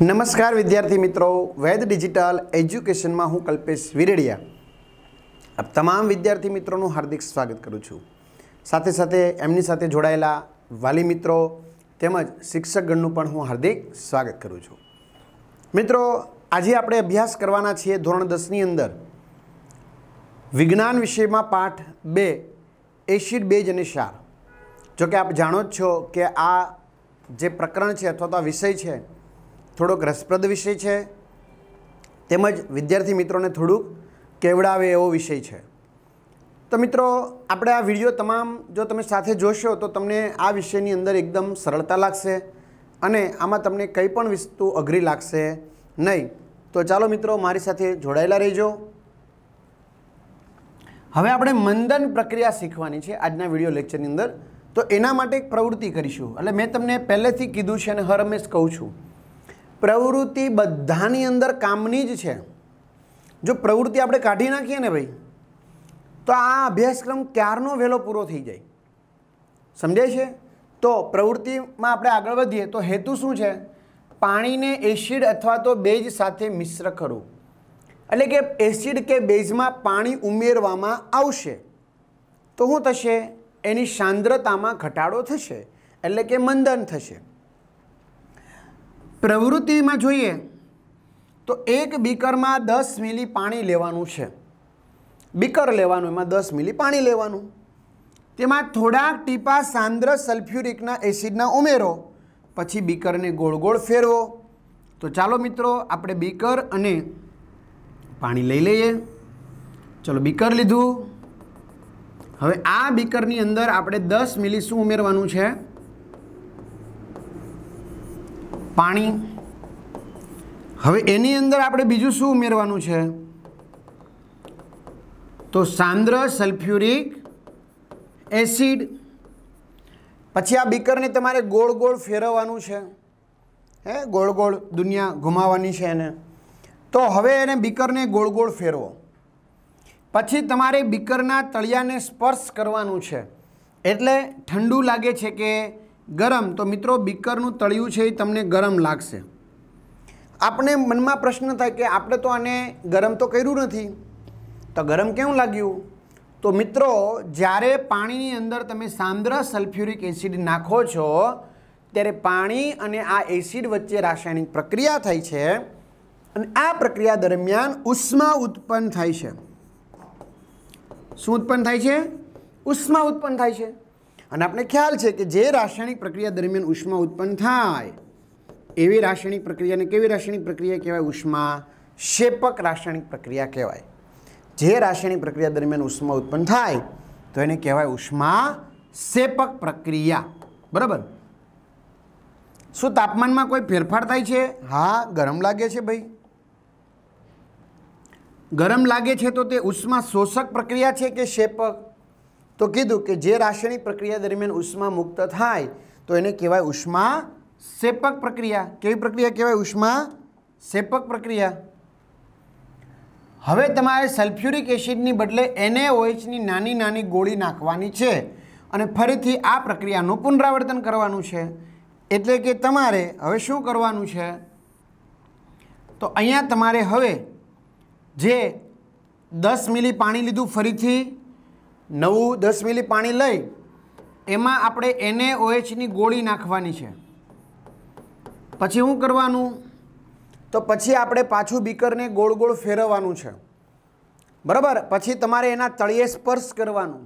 નમસ્કાર વિદ્યાર્થી મિત્રો વેદ ડિજિટલ એજ્યુકેશનમાં હું કલ્પેશ વિરેડિયા આપ તમામ વિદ્યાર્થી મિત્રોનું હાર્દિક સ્વાગત કરું છું સાથે સાથે એમની સાથે જોડાયેલા વાલી મિત્રો તેમજ શિક્ષકગણનું પણ હું હાર્દિક સ્વાગત કરું છું મિત્રો આજે આપણે અભ્યાસ કરવાના છીએ ધોરણ દસની અંદર વિજ્ઞાન વિષયમાં પાઠ બે એસિડ બેજ અને ક્ષાર જોકે આપ જાણો જ છો કે આ જે પ્રકરણ છે અથવા તો આ વિષય છે થોડોક રસપ્રદ વિષય છે તેમજ વિદ્યાર્થી મિત્રોને થોડુંક કેવડાવે એવો વિષય છે તો મિત્રો આપણે આ વિડીયો તમામ જો તમે સાથે જોશો તો તમને આ વિષયની અંદર એકદમ સરળતા લાગશે અને આમાં તમને કંઈ પણ વસ્તુ અઘરી લાગશે નહીં તો ચાલો મિત્રો મારી સાથે જોડાયેલા રહેજો હવે આપણે મંદન પ્રક્રિયા શીખવાની છે આજના વિડીયો લેક્ચરની અંદર તો એના માટે એક પ્રવૃત્તિ કરીશું એટલે મેં તમને પહેલેથી કીધું છે અને હર હંમેશ કહું છું પ્રવૃત્તિ બધાની અંદર કામની જ છે જો પ્રવૃત્તિ આપણે કાઢી નાખીએ ને ભાઈ તો આ અભ્યાસક્રમ ક્યારનો વહેલો પૂરો થઈ જાય સમજાય છે તો પ્રવૃત્તિમાં આપણે આગળ વધીએ તો હેતુ શું છે પાણીને એસિડ અથવા તો બેઝ સાથે મિશ્ર કરવું એટલે કે એસિડ કે બેઝમાં પાણી ઉમેરવામાં આવશે તો શું થશે એની સાંદ્રતામાં ઘટાડો થશે એટલે કે મંદન થશે પ્રવૃત્તિમાં જોઈએ તો એક બીકરમાં દસ મિલી પાણી લેવાનું છે બીકર લેવાનું એમાં દસ મિલી પાણી લેવાનું તેમાં થોડાક ટીપા સાંદ્ર સલ્ફ્યુરિકના એસિડના ઉમેરો પછી બીકરને ગોળ ગોળ ફેરવો તો ચાલો મિત્રો આપણે બીકર અને પાણી લઈ લઈએ ચલો બીકર લીધું હવે આ બીકરની અંદર આપણે દસ મિલી શું ઉમેરવાનું છે પાણી હવે એની અંદર આપણે બીજું શું ઉમેરવાનું છે તો સાંદ્ર સલ્ફ્યુરિક એસિડ પછી આ બીકરને તમારે ગોળ ગોળ ફેરવવાનું છે હે ગોળ ગોળ દુનિયા ઘુમાવવાની છે એને તો હવે એને બીકરને ગોળ ગોળ ફેરવો પછી તમારે બીકરના તળિયાને સ્પર્શ કરવાનું છે એટલે ઠંડુ લાગે છે કે ગરમ તો મિત્રો બીકરનું તળિયું છે એ તમને ગરમ લાગશે આપણે મનમાં પ્રશ્ન થાય કે આપણે તો આને ગરમ તો કર્યું નથી તો ગરમ કેવું લાગ્યું તો મિત્રો જ્યારે પાણીની અંદર તમે સાંદ્ર સલ્ફ્યુરિક એસિડ નાખો છો ત્યારે પાણી અને આ એસિડ વચ્ચે રાસાયણિક પ્રક્રિયા થાય છે અને આ પ્રક્રિયા દરમિયાન ઉષ્મા ઉત્પન્ન થાય છે શું ઉત્પન્ન થાય છે ઉષ્મા ઉત્પન્ન થાય છે અને આપણે ખ્યાલ છે કે જે રાસાયણિક પ્રક્રિયા દરમિયાન ઉષ્મા ઉત્પન્ન થાય એવી રાસાયણિક પ્રક્રિયાને કેવી રાસાયણિક પ્રક્રિયા કહેવાય ઉષ્મા શેપક રાસાયણિક પ્રક્રિયા કહેવાય જે રાસાયણિક પ્રક્રિયા દરમિયાન ઉષ્મા ઉત્પન્ન થાય તો એને કહેવાય ઉષ્મા શેપક પ્રક્રિયા બરાબર શું તાપમાનમાં કોઈ ફેરફાર થાય છે હા ગરમ લાગે છે ભાઈ ગરમ લાગે છે તો તે ઉષ્મા શોષક પ્રક્રિયા છે કે શેપક તો કીધું કે જે રાસાયણિક પ્રક્રિયા દરમિયાન ઉષ્મા મુક્ત થાય તો એને કહેવાય ઉષ્મા સેપક પ્રક્રિયા કેવી પ્રક્રિયા કહેવાય ઉષ્મા સેપક પ્રક્રિયા હવે તમારે સલ્ફ્યુરિક એસિડની બદલે એનએઓએચની નાની નાની ગોળી નાખવાની છે અને ફરીથી આ પ્રક્રિયાનું પુનરાવર્તન કરવાનું છે એટલે કે તમારે હવે શું કરવાનું છે તો અહીંયા તમારે હવે જે દસ મિલી પાણી લીધું ફરીથી નવું દસ મિલી પાણી લઈ એમાં આપણે એને ઓએચની ગોળી નાખવાની છે પછી શું કરવાનું તો પછી આપણે પાછું બીકરને ગોળ ગોળ ફેરવવાનું છે બરાબર પછી તમારે એના તળિયે સ્પર્શ કરવાનું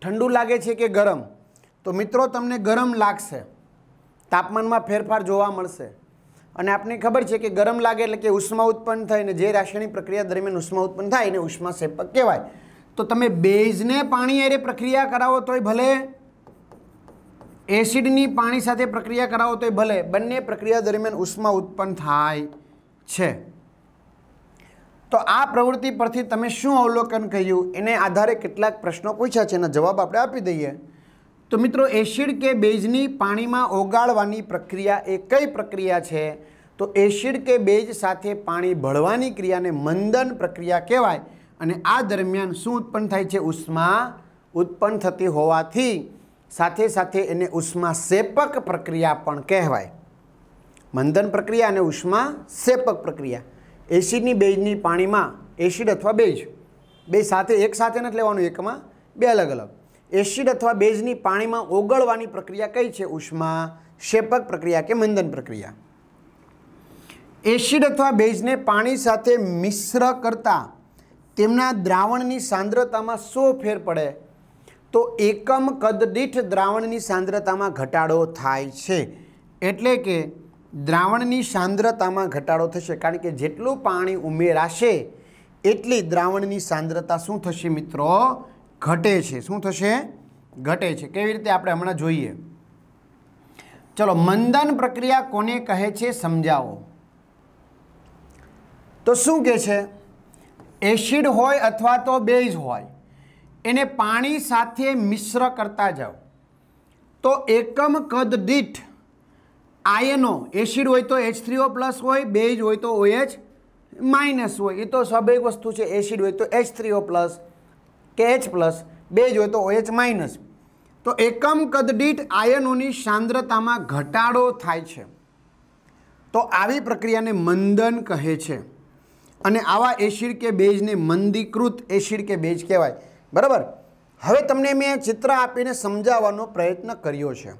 ઠંડુ લાગે છે કે ગરમ તો મિત્રો તમને ગરમ લાગશે તાપમાનમાં ફેરફાર જોવા મળશે અને આપને ખબર છે કે ગરમ લાગે એટલે કે ઉષ્મા ઉત્પન્ન થાય અને જે રાસાયણિક પ્રક્રિયા દરમિયાન ઉષ્મા ઉત્પન્ન થાય એને ઉષ્મા સેપક કહેવાય તો તમે બેઝને પાણી અરે પ્રક્રિયા કરાવો તોય ભલે એસિડની પાણી સાથે પ્રક્રિયા કરાવો તોય ભલે બંને પ્રક્રિયા દરમિયાન ઉષ્મા ઉત્પન્ન થાય છે તો આ પ્રવૃત્તિ પરથી તમે શું અવલોકન કર્યું એને આધારે કેટલાક પ્રશ્નો પૂછ્યા છે એના જવાબ આપણે આપી દઈએ તો મિત્રો એસિડ કે બેઝની પાણીમાં ઓગાળવાની પ્રક્રિયા એ કઈ પ્રક્રિયા છે તો એસિડ કે બેઝ સાથે પાણી ભળવાની ક્રિયાને મંદન પ્રક્રિયા કહેવાય અને આ દરમિયાન શું ઉત્પન્ન થાય છે ઉષ્મા ઉત્પન્ન થતી હોવાથી સાથે સાથે એને ઉષ્મા સેપક પ્રક્રિયા પણ કહેવાય મંદન પ્રક્રિયા અને ઉષ્મા સેપક પ્રક્રિયા એસિડની બેજની પાણીમાં એસિડ અથવા બેજ બે સાથે એક સાથે નથી લેવાનું એકમાં બે અલગ અલગ એસિડ અથવા બેઝની પાણીમાં ઓગળવાની પ્રક્રિયા કઈ છે ઉષ્મા શેપક પ્રક્રિયા કે મંદન પ્રક્રિયા એસિડ અથવા બેઝને પાણી સાથે મિશ્ર કરતાં તેમના દ્રાવણની સાંદ્રતામાં સો ફેર પડે તો એકમ કદદીઠ દ્રાવણની સાંદ્રતામાં ઘટાડો થાય છે એટલે કે દ્રાવણની સાંદ્રતામાં ઘટાડો થશે કારણ કે જેટલું પાણી ઉમેરાશે એટલી દ્રાવણની સાંદ્રતા શું થશે મિત્રો ઘટે છે શું થશે ઘટે છે કેવી રીતે આપણે હમણાં જોઈએ ચલો મંદન પ્રક્રિયા કોને કહે છે સમજાવો તો શું કહે છે એસિડ હોય અથવા તો બેઝ હોય એને પાણી સાથે મિશ્ર કરતા જાઓ તો એકમ કદ દીઠ આયનો એસિડ હોય તો એચ થ્રી ઓ પ્લસ હોય બેઝ હોય તો ઓએચ માઇનસ હોય એ તો સ્વાભાવિક વસ્તુ છે એસિડ હોય તો એચ થ્રી ઓ પ્લસ કે એચ પ્લસ બેઝ હોય તો ઓએચ માઇનસ તો એકમ કદ દીઠ આયનોની સાંદ્રતામાં ઘટાડો થાય છે તો આવી પ્રક્રિયાને મંદન કહે છે અને આવા એસિડ કે બેજને મંદીકૃત એસિડ કે બેજ કહેવાય બરાબર હવે તમને મેં ચિત્ર આપીને સમજાવવાનો પ્રયત્ન કર્યો છે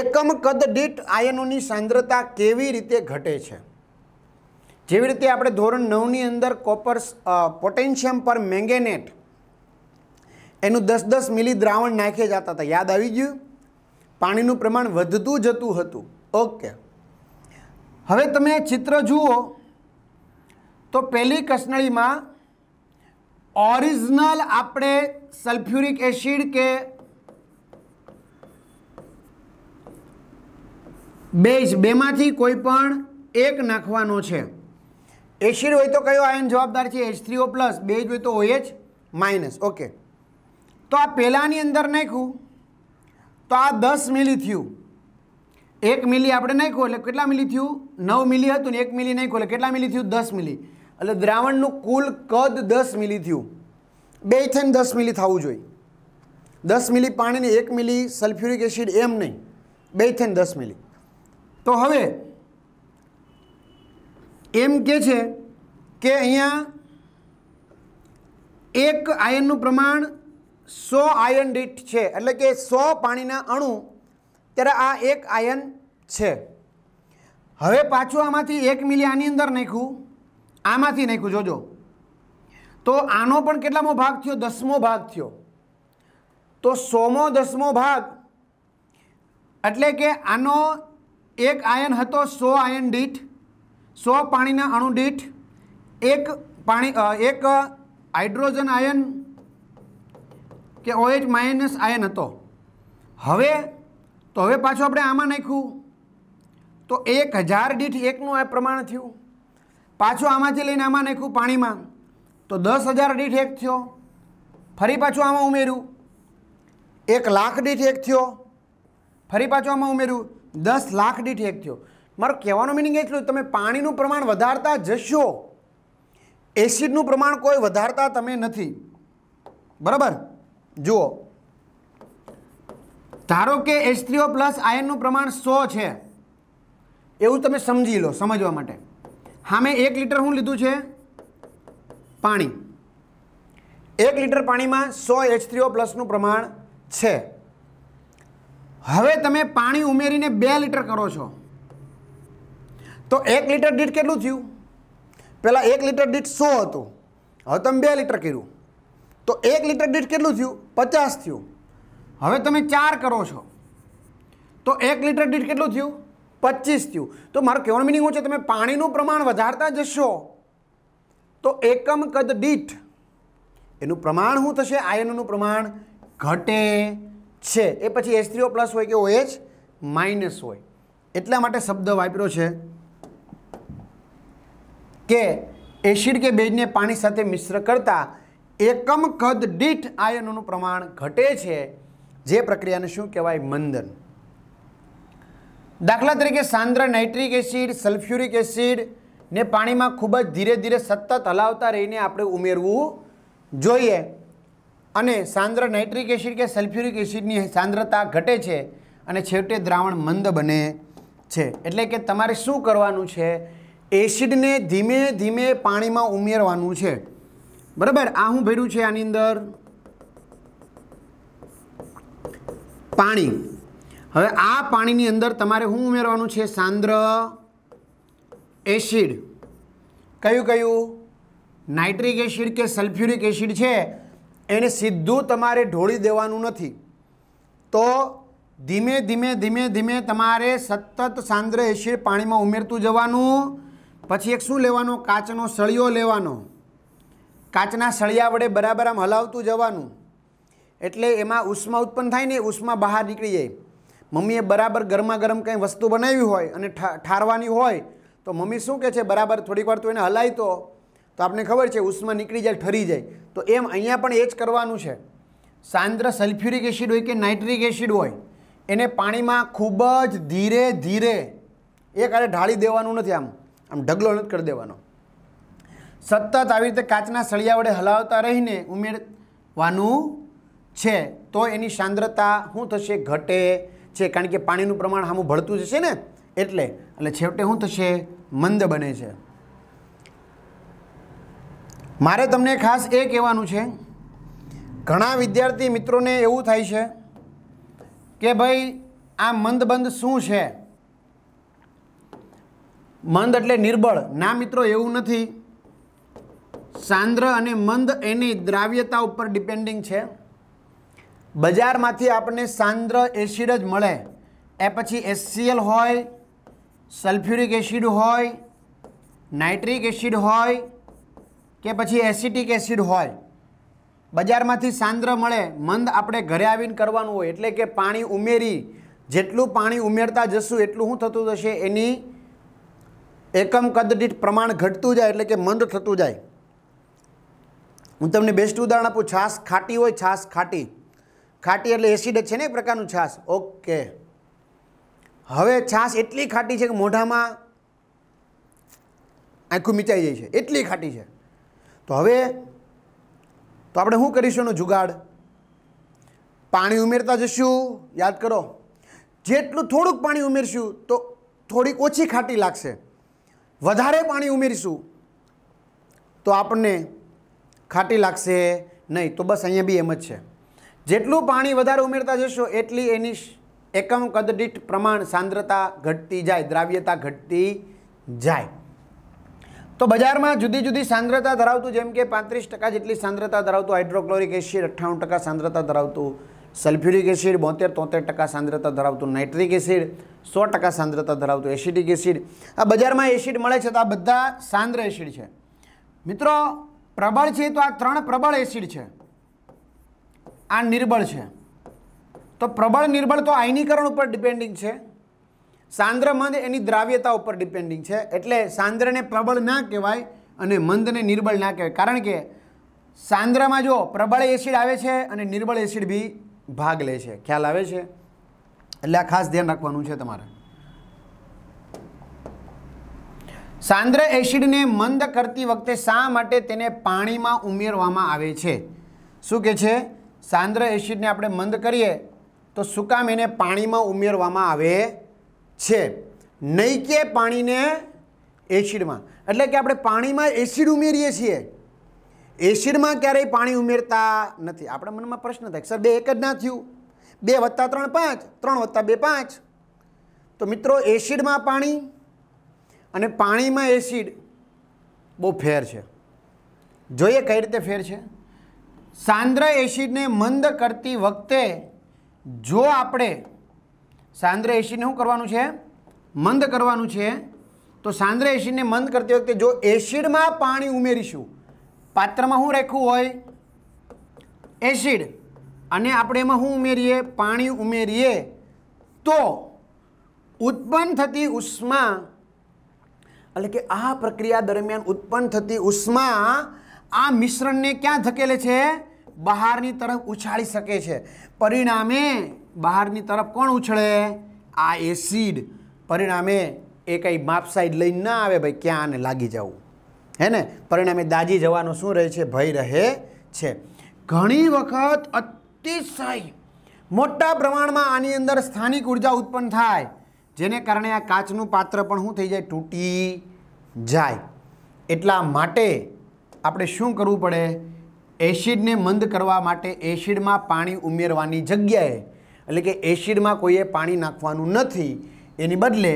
એકમ કદ દીઠ આયનોની સાંદ્રતા કેવી રીતે ઘટે છે જેવી રીતે આપણે ધોરણ નવની અંદર કોપર પોટેન્શિયમ પર મેંગેનેટ એનું દસ દસ મિલી દ્રાવણ નાખે જતા હતા યાદ આવી ગયું પાણીનું પ્રમાણ વધતું જતું હતું ઓકે હવે તમે ચિત્ર જુઓ તો પહેલી કસનળીમાં ઓરિજિનલ આપણે સલ્ફ્યુરિક એસિડ કે બેઝ બેમાંથી કોઈ પણ એક નાખવાનો છે એસિડ હોય તો કયો આયન જવાબદાર છે એચ ઓ પ્લસ બેઝ હોય તો જ માઇનસ ઓકે તો આ પહેલાંની અંદર નાખ્યું તો આ દસ મિલી થયું એક મિલી આપણે નાખ્યું એટલે કેટલા મિલી થયું નવ મિલી હતું ને એક મિલી નાખ્યું એટલે કેટલા મિલી થયું દસ મિલી એટલે દ્રાવણનું કુલ કદ દસ મિલી થયું બે થઈને દસ મિલી થવું જોઈએ દસ મિલી પાણીને એક મિલી સલ્ફ્યુરિક એસિડ એમ નહીં બે થઈને દસ મિલી તો હવે એમ કે છે કે અહીંયા એક આયનનું પ્રમાણ સો આયન દીઠ છે એટલે કે સો પાણીના અણુ ત્યારે આ એક આયન છે હવે પાછું આમાંથી એક મિલી આની અંદર નાખ્યું આમાંથી નાખ્યું જોજો તો આનો પણ કેટલામો ભાગ થયો દસમો ભાગ થયો તો સોમો દસમો ભાગ એટલે કે આનો એક આયન હતો સો આયન દીઠ સો પાણીના અણુ દીઠ એક પાણી એક હાઇડ્રોજન આયન કે ઓએચ માઇનસ આયન હતો હવે તો હવે પાછું આપણે આમાં નાખ્યું તો એક હજાર દીઠ એકનું આ પ્રમાણ થયું પાછું આમાંથી લઈને આમાં નાખ્યું પાણીમાં તો દસ હજાર ડીઠેક થયો ફરી પાછું આમાં ઉમેર્યું એક લાખ ડીઠેક થયો ફરી પાછું આમાં ઉમેર્યું દસ લાખ ડીઠેક થયો મારો કહેવાનો મિનિંગ એટલું તમે પાણીનું પ્રમાણ વધારતા જશો એસિડનું પ્રમાણ કોઈ વધારતા તમે નથી બરાબર જુઓ ધારો કે એચ થ્રીઓ પ્લસ આયનનું પ્રમાણ સો છે એવું તમે સમજી લો સમજવા માટે હા મેં એક લીટર હું લીધું છે પાણી એક લીટર પાણીમાં સો એચ થ્રી ઓ પ્લસનું પ્રમાણ છે હવે તમે પાણી ઉમેરીને બે લીટર કરો છો તો એક લીટર દીઠ કેટલું થયું પહેલાં એક લીટર દીઠ સો હતું હવે તમે બે લીટર કર્યું તો એક લીટર દીઠ કેટલું થયું પચાસ થયું હવે તમે ચાર કરો છો તો એક લીટર દીઠ કેટલું થયું પચીસ થયું તો મારો કહેવાનો મિનિંગ શું છે તમે પાણીનું પ્રમાણ વધારતા જશો તો એકમ કદ દીઠ એનું પ્રમાણ શું થશે આયનોનું પ્રમાણ ઘટે છે એ પછી એસ થ્રીઓ પ્લસ હોય કે ઓએચ માઇનસ હોય એટલા માટે શબ્દ વાપર્યો છે કે એસિડ કે બેજને પાણી સાથે મિશ્ર કરતા એકમ કદ દીઠ આયનોનું પ્રમાણ ઘટે છે જે પ્રક્રિયાને શું કહેવાય મંદન દાખલા તરીકે સાંદ્ર નાઇટ્રિક એસિડ સલ્ફ્યુરિક એસિડ ને પાણીમાં ખૂબ જ ધીરે ધીરે સતત હલાવતા રહીને આપણે ઉમેરવું જોઈએ અને સાંદ્ર નાઇટ્રિક એસિડ કે સલ્ફ્યુરિક એસિડની સાંદ્રતા ઘટે છે અને છેવટે દ્રાવણ મંદ બને છે એટલે કે તમારે શું કરવાનું છે એસિડને ધીમે ધીમે પાણીમાં ઉમેરવાનું છે બરાબર આ હું ભર્યું છે આની અંદર પાણી હવે આ પાણીની અંદર તમારે શું ઉમેરવાનું છે સાંદ્ર એસિડ કયું કયું નાઇટ્રિક એસિડ કે સલ્ફ્યુરિક એસિડ છે એને સીધું તમારે ઢોળી દેવાનું નથી તો ધીમે ધીમે ધીમે ધીમે તમારે સતત સાંદ્ર એસિડ પાણીમાં ઉમેરતું જવાનું પછી એક શું લેવાનો કાચનો સળિયો લેવાનો કાચના સળિયા વડે બરાબર આમ હલાવતું જવાનું એટલે એમાં ઉષ્મા ઉત્પન્ન થાય ને ઉષ્મા બહાર નીકળી જાય મમ્મીએ બરાબર ગરમા ગરમ કંઈ વસ્તુ બનાવી હોય અને ઠારવાની હોય તો મમ્મી શું કહે છે બરાબર થોડીક વાર તું એને હલાય તો આપણને ખબર છે ઉષ્મા નીકળી જાય ઠરી જાય તો એમ અહીંયા પણ એ જ કરવાનું છે સાંદ્ર સલ્ફ્યુરિક એસિડ હોય કે નાઇટ્રિક એસિડ હોય એને પાણીમાં ખૂબ જ ધીરે ધીરે એ કાલે ઢાળી દેવાનું નથી આમ આમ ઢગલો નથી કરી દેવાનો સતત આવી રીતે કાચના સળિયા વડે હલાવતા રહીને ઉમેરવાનું છે તો એની સાંદ્રતા શું થશે ઘટે છે કારણ કે પાણીનું પ્રમાણ સામું ભળતું જશે ને એટલે એટલે છેવટે શું થશે મંદ બને છે મારે તમને ખાસ એ કહેવાનું છે ઘણા વિદ્યાર્થી મિત્રોને એવું થાય છે કે ભાઈ આ મંદ બંધ શું છે મંદ એટલે નિર્બળ ના મિત્રો એવું નથી સાંદ્ર અને મંદ એની દ્રાવ્યતા ઉપર ડિપેન્ડિંગ છે બજારમાંથી આપણને સાંદ્ર એસિડ જ મળે એ પછી એસસીએલ હોય સલ્ફ્યુરિક એસિડ હોય નાઇટ્રિક એસિડ હોય કે પછી એસિટિક એસિડ હોય બજારમાંથી સાંદ્ર મળે મંદ આપણે ઘરે આવીને કરવાનું હોય એટલે કે પાણી ઉમેરી જેટલું પાણી ઉમેરતા જશું એટલું શું થતું જશે એની એકમ કદ પ્રમાણ ઘટતું જાય એટલે કે મંદ થતું જાય હું તમને બેસ્ટ ઉદાહરણ આપું છાશ ખાટી હોય છાશ ખાટી ખાટી એટલે એસિડ જ છે ને એક પ્રકારનું છાસ ઓકે હવે છાસ એટલી ખાટી છે કે મોઢામાં આખું મીચાઈ જાય છે એટલી ખાટી છે તો હવે તો આપણે શું કરીશું એનો જુગાડ પાણી ઉમેરતા જશું યાદ કરો જેટલું થોડુંક પાણી ઉમેરશું તો થોડીક ઓછી ખાટી લાગશે વધારે પાણી ઉમેરીશું તો આપણને ખાટી લાગશે નહીં તો બસ અહીંયા બી એમ જ છે જેટલું પાણી વધારે ઉમેરતા જશો એટલી એની એકમ કદદીઠ પ્રમાણ સાંદ્રતા ઘટતી જાય દ્રાવ્યતા ઘટતી જાય તો બજારમાં જુદી જુદી સાંદ્રતા ધરાવતું જેમ કે પાંત્રીસ ટકા જેટલી સાંદ્રતા ધરાવતું હાઇડ્રોક્લોરિક એસિડ અઠ્ઠાણું ટકા સાંદ્રતા ધરાવતું સલ્ફ્યુરિક એસિડ બોતેર તોતેર ટકા સાંદ્રતા ધરાવતું નાઇટ્રિક એસિડ સો ટકા સાંદ્રતા ધરાવતું એસિડિક એસિડ આ બજારમાં એસિડ મળે છે તો આ બધા સાંદ્ર એસિડ છે મિત્રો પ્રબળ છે તો આ ત્રણ પ્રબળ એસિડ છે આ નિર્બળ છે તો પ્રબળ નિર્બળ તો આયનીકરણ ઉપર ડિપેન્ડિંગ છે સાંદ્ર મંદ એની દ્રાવ્યતા ઉપર ડિપેન્ડિંગ છે એટલે સાંદ્રને પ્રબળ ના કહેવાય અને મંદને નિર્બળ ના કહેવાય કારણ કે સાંદ્રમાં જો પ્રબળ એસિડ આવે છે અને નિર્બળ એસિડ બી ભાગ લે છે ખ્યાલ આવે છે એટલે આ ખાસ ધ્યાન રાખવાનું છે તમારે સાંદ્ર એસિડને મંદ કરતી વખતે શા માટે તેને પાણીમાં ઉમેરવામાં આવે છે શું કહે છે સાંદ્ર એસિડને આપણે મંદ કરીએ તો શું કામ એને પાણીમાં ઉમેરવામાં આવે છે નહીં કે પાણીને એસિડમાં એટલે કે આપણે પાણીમાં એસિડ ઉમેરીએ છીએ એસિડમાં ક્યારેય પાણી ઉમેરતા નથી આપણા મનમાં પ્રશ્ન થાય સર બે એક જ ના થયું બે વત્તા ત્રણ પાંચ ત્રણ વત્તા બે પાંચ તો મિત્રો એસિડમાં પાણી અને પાણીમાં એસિડ બહુ ફેર છે જોઈએ કઈ રીતે ફેર છે સાંદ્ર એસિડને મંદ કરતી વખતે જો આપણે સાંદ્ર એસિડને શું કરવાનું છે મંદ કરવાનું છે તો સાંદ્ર એસિડને મંદ કરતી વખતે જો એસિડમાં પાણી ઉમેરીશું પાત્રમાં શું રાખ્યું હોય એસિડ અને આપણે એમાં શું ઉમેરીએ પાણી ઉમેરીએ તો ઉત્પન્ન થતી ઉષ્મા એટલે કે આ પ્રક્રિયા દરમિયાન ઉત્પન્ન થતી ઉષ્મા આ મિશ્રણને ક્યાં ધકેલે છે બહારની તરફ ઉછાળી શકે છે પરિણામે બહારની તરફ કોણ ઉછળે આ એસિડ પરિણામે એ કંઈ સાઈડ લઈને ના આવે ભાઈ ક્યાં આને લાગી જવું હે ને પરિણામે દાજી જવાનો શું રહે છે ભય રહે છે ઘણી વખત અતિશય મોટા પ્રમાણમાં આની અંદર સ્થાનિક ઉર્જા ઉત્પન્ન થાય જેને કારણે આ કાચનું પાત્ર પણ શું થઈ જાય તૂટી જાય એટલા માટે આપણે શું કરવું પડે એસિડને મંદ કરવા માટે એસિડમાં પાણી ઉમેરવાની જગ્યાએ એટલે કે એસિડમાં કોઈએ પાણી નાખવાનું નથી એની બદલે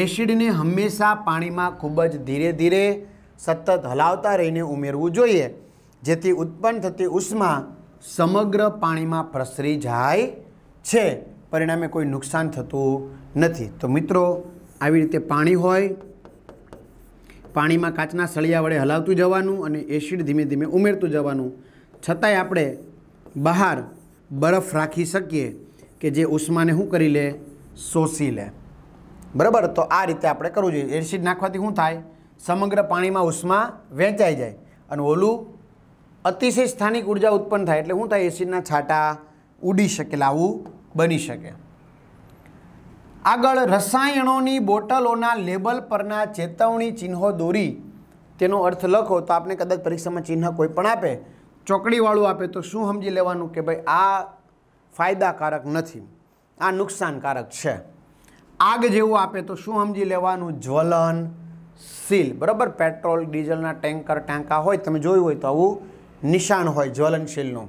એસિડને હંમેશા પાણીમાં ખૂબ જ ધીરે ધીરે સતત હલાવતા રહીને ઉમેરવું જોઈએ જેથી ઉત્પન્ન થતી ઉષ્મા સમગ્ર પાણીમાં પ્રસરી જાય છે પરિણામે કોઈ નુકસાન થતું નથી તો મિત્રો આવી રીતે પાણી હોય પાણીમાં કાચના સળિયા વડે હલાવતું જવાનું અને એસિડ ધીમે ધીમે ઉમેરતું જવાનું છતાંય આપણે બહાર બરફ રાખી શકીએ કે જે ઉષ્માને શું કરી લે શોષી લે બરાબર તો આ રીતે આપણે કરવું જોઈએ એસિડ નાખવાથી શું થાય સમગ્ર પાણીમાં ઉષ્મા વહેંચાઈ જાય અને ઓલું અતિશય સ્થાનિક ઉર્જા ઉત્પન્ન થાય એટલે શું થાય એસિડના છાંટા ઉડી શકે લાવું બની શકે આગળ રસાયણોની બોટલોના લેબલ પરના ચેતવણી ચિહ્નો દોરી તેનો અર્થ લખો તો આપણે કદાચ પરીક્ષામાં ચિહ્ન કોઈ પણ આપે ચોકડીવાળું આપે તો શું સમજી લેવાનું કે ભાઈ આ ફાયદાકારક નથી આ નુકસાનકારક છે આગ જેવું આપે તો શું સમજી લેવાનું જ્વલન સીલ બરાબર પેટ્રોલ ડીઝલના ટેન્કર ટાંકા હોય તમે જોયું હોય તો આવું નિશાન હોય જ્વલનશીલનું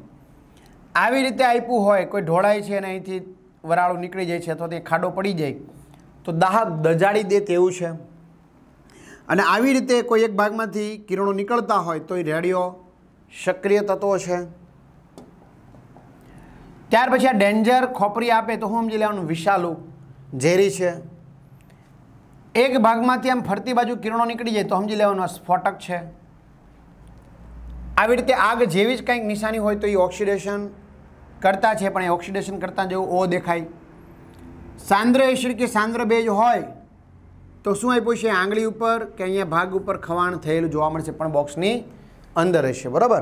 આવી રીતે આપ્યું હોય કોઈ ઢોળાય છે અને અહીંથી વરાળો નીકળી જાય છે અથવા તે ખાડો પડી જાય તો દાહક દજાડી દે તેવું છે અને આવી રીતે કોઈ એક ભાગમાંથી કિરણો નીકળતા હોય તો એ રેડિયો સક્રિય તત્વો છે ત્યાર પછી આ ડેન્જર ખોપરી આપે તો હું સમજી લેવાનું વિશાલુ ઝેરી છે એક ભાગમાંથી આમ ફરતી બાજુ કિરણો નીકળી જાય તો સમજી લેવાનું સ્ફોટક છે આવી રીતે આગ જેવી જ કંઈક નિશાની હોય તો એ ઓક્સિડેશન કરતા છે પણ એ ઓક્સિડેશન કરતા જેવું ઓ દેખાય સાંદ્ર એસિડ કે સાંદ્ર બેજ હોય તો શું આપ્યું છે આંગળી ઉપર કે અહીંયા ભાગ ઉપર ખવાણ થયેલું જોવા મળશે પણ બોક્સની અંદર હશે બરાબર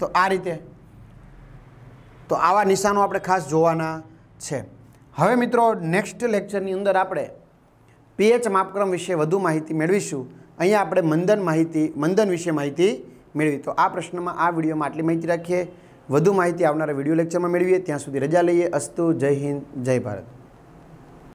તો આ રીતે તો આવા નિશાનો આપણે ખાસ જોવાના છે હવે મિત્રો નેક્સ્ટ લેક્ચરની અંદર આપણે પીએચ માપક્રમ વિશે વધુ માહિતી મેળવીશું અહીંયા આપણે મંદન માહિતી મંદન વિશે માહિતી મેળવી તો આ પ્રશ્નમાં આ વિડીયોમાં આટલી માહિતી રાખીએ વધુ માહિતી આવનારા વિડીયો લેક્ચરમાં મેળવીએ ત્યાં સુધી રજા લઈએ અસ્તુ જય હિન્દ જય ભારત